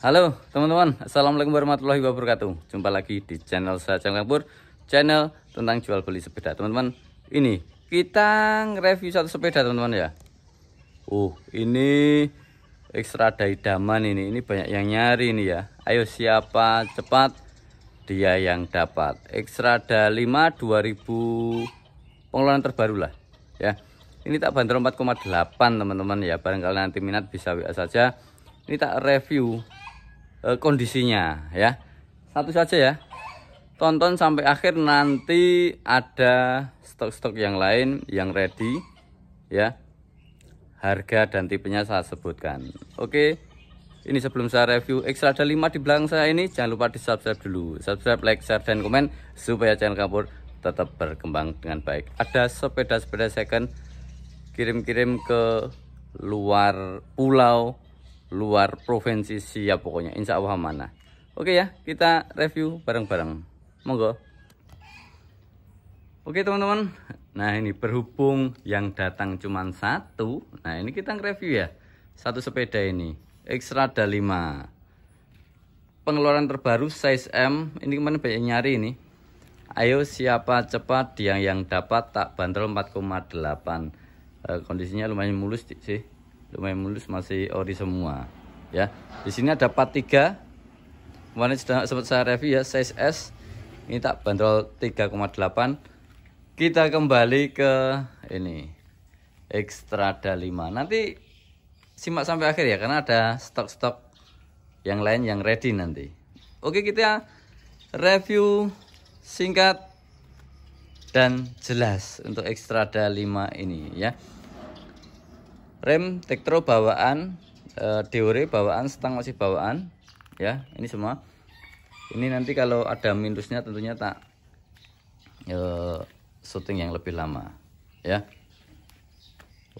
Halo teman-teman, Assalamualaikum warahmatullahi wabarakatuh Jumpa lagi di channel saya Cang Channel tentang jual beli sepeda Teman-teman, ini kita review satu sepeda teman-teman ya Uh, ini Extrada daidaman ini Ini banyak yang nyari ini ya Ayo siapa cepat Dia yang dapat da 5 2000 Pengeluaran terbaru lah ya Ini tak bandrol 4,8 teman-teman ya Barangkali nanti minat bisa WA saja Ini tak review Eh, kondisinya ya. Satu saja ya. Tonton sampai akhir nanti ada stok-stok yang lain yang ready ya. Harga dan tipenya saya sebutkan. Oke. Ini sebelum saya review Xrada 5 di belakang saya ini jangan lupa di-subscribe dulu. Subscribe, like, share dan komen supaya channel kabur tetap berkembang dengan baik. Ada sepeda-sepeda second kirim-kirim ke luar pulau luar provinsi siap pokoknya insya Allah mana oke ya kita review bareng-bareng monggo oke teman-teman nah ini berhubung yang datang cuma satu nah ini kita review ya satu sepeda ini Xrada 5 pengeluaran terbaru size M ini kemarin banyak nyari ini ayo siapa cepat dia yang dapat tak bandrol 4,8 eh, kondisinya lumayan mulus sih lumayan mulus masih ori semua ya di sini ada part 3 kemarin sudah sempat saya review ya size S ini tak bandrol 3,8 kita kembali ke ini Extrada 5 nanti simak sampai akhir ya karena ada stok-stok yang lain yang ready nanti oke kita review singkat dan jelas untuk Extrada 5 ini ya rem tektro bawaan e, deore bawaan stang masih bawaan ya ini semua ini nanti kalau ada minusnya tentunya tak e, syuting yang lebih lama ya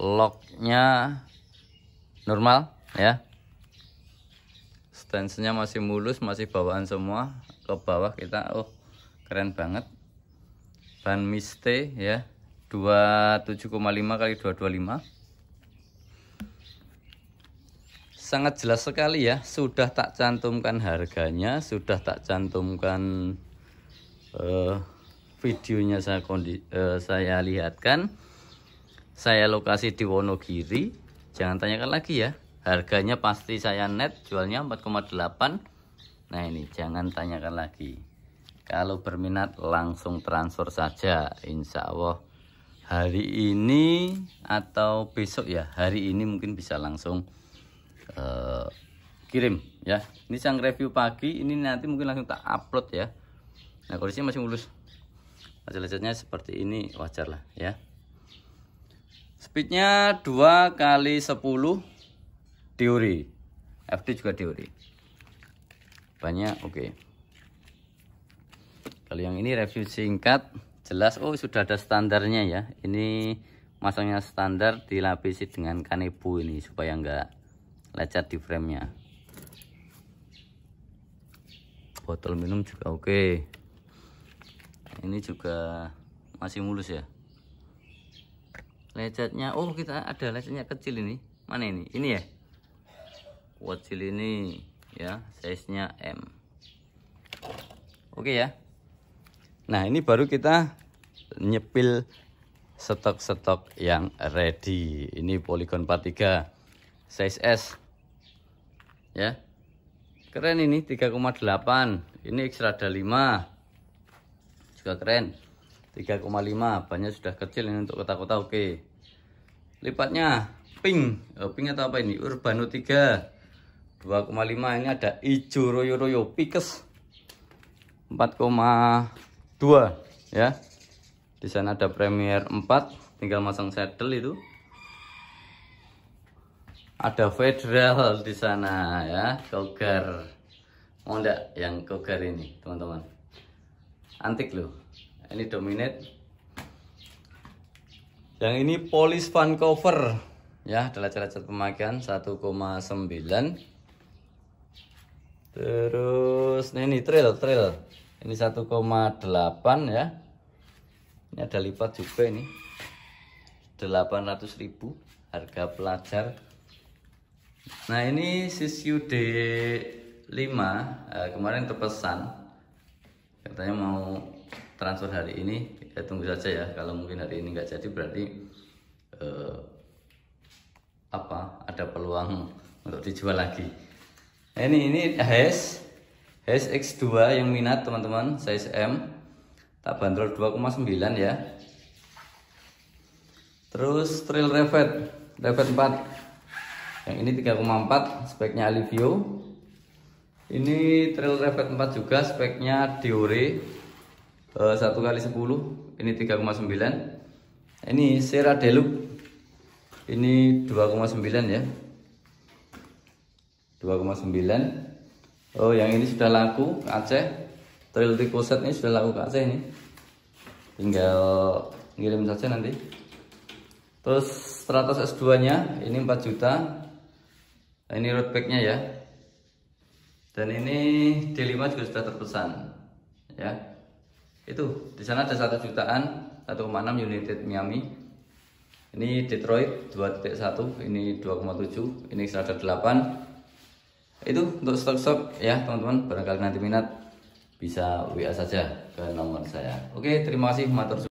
locknya normal ya stensinya masih mulus masih bawaan semua ke bawah kita oh keren banget ban miste ya 27,5 kali 225 sangat jelas sekali ya sudah tak cantumkan harganya sudah tak cantumkan uh, videonya saya kondi, uh, saya lihatkan saya lokasi di Wonogiri jangan tanyakan lagi ya harganya pasti saya net jualnya 4,8 nah ini jangan tanyakan lagi kalau berminat langsung transfer saja Insya Allah hari ini atau besok ya hari ini mungkin bisa langsung Eh, kirim ya ini sang review pagi ini nanti mungkin langsung tak upload ya nah kondisinya masih mulus lecet-lecetnya seperti ini wajar lah ya speednya 2 kali 10 teori FD juga teori banyak oke okay. kalau yang ini review singkat jelas oh sudah ada standarnya ya ini masangnya standar dilapisi dengan kanebu ini supaya enggak lecet di framenya botol minum juga oke okay. ini juga masih mulus ya lecetnya oh kita ada lecetnya kecil ini mana ini ini ya kecil ini ya size nya M oke okay ya nah ini baru kita nyepil stok-stok yang ready ini poligon 43 size S ya keren ini 3,8 ini X rada 5 juga keren 3,5 banyak sudah kecil ini untuk kota-kota oke lipatnya pink oh, pink atau apa ini Urbano 3 2,5 ini ada hijau royo-royo pikes 4,2 ya di sana ada Premier 4 tinggal masang saddle itu ada federal di sana ya koger mau oh, yang koger ini teman-teman antik loh ini dominate yang ini polis fan cover ya adalah cat pemakaian 1,9 terus ini, ini trail trail ini 1,8 ya ini ada lipat juga ini 800.000 harga pelajar Nah ini sisiu D5 eh, kemarin terpesan katanya mau transfer hari ini kita eh, tunggu saja ya kalau mungkin hari ini nggak jadi berarti eh, apa ada peluang untuk dijual lagi nah, ini ini HES HES X2 yang minat teman-teman size M tak bandrol 2,9 ya terus trail revet revet 4 yang ini 3,4 speknya Alivio ini trail revet 4 juga speknya Diore eh, satu kali 10 ini 3,9 ini Sierra ini 2,9 ya 2,9 Oh yang ini sudah laku Aceh Trail Ticoset ini sudah laku Aceh ini tinggal ngirim saja nanti terus 100 S2 nya ini 4 juta Nah, ini road bag-nya ya. Dan ini D5 juga sudah terpesan. Ya. Itu di sana ada satu jutaan 1,6 United Miami. Ini Detroit 2.1, ini 2,7, ini ada 8. Itu untuk stok-stok ya, teman-teman. Barangkali nanti minat bisa WA saja ke nomor saya. Oke, terima kasih matur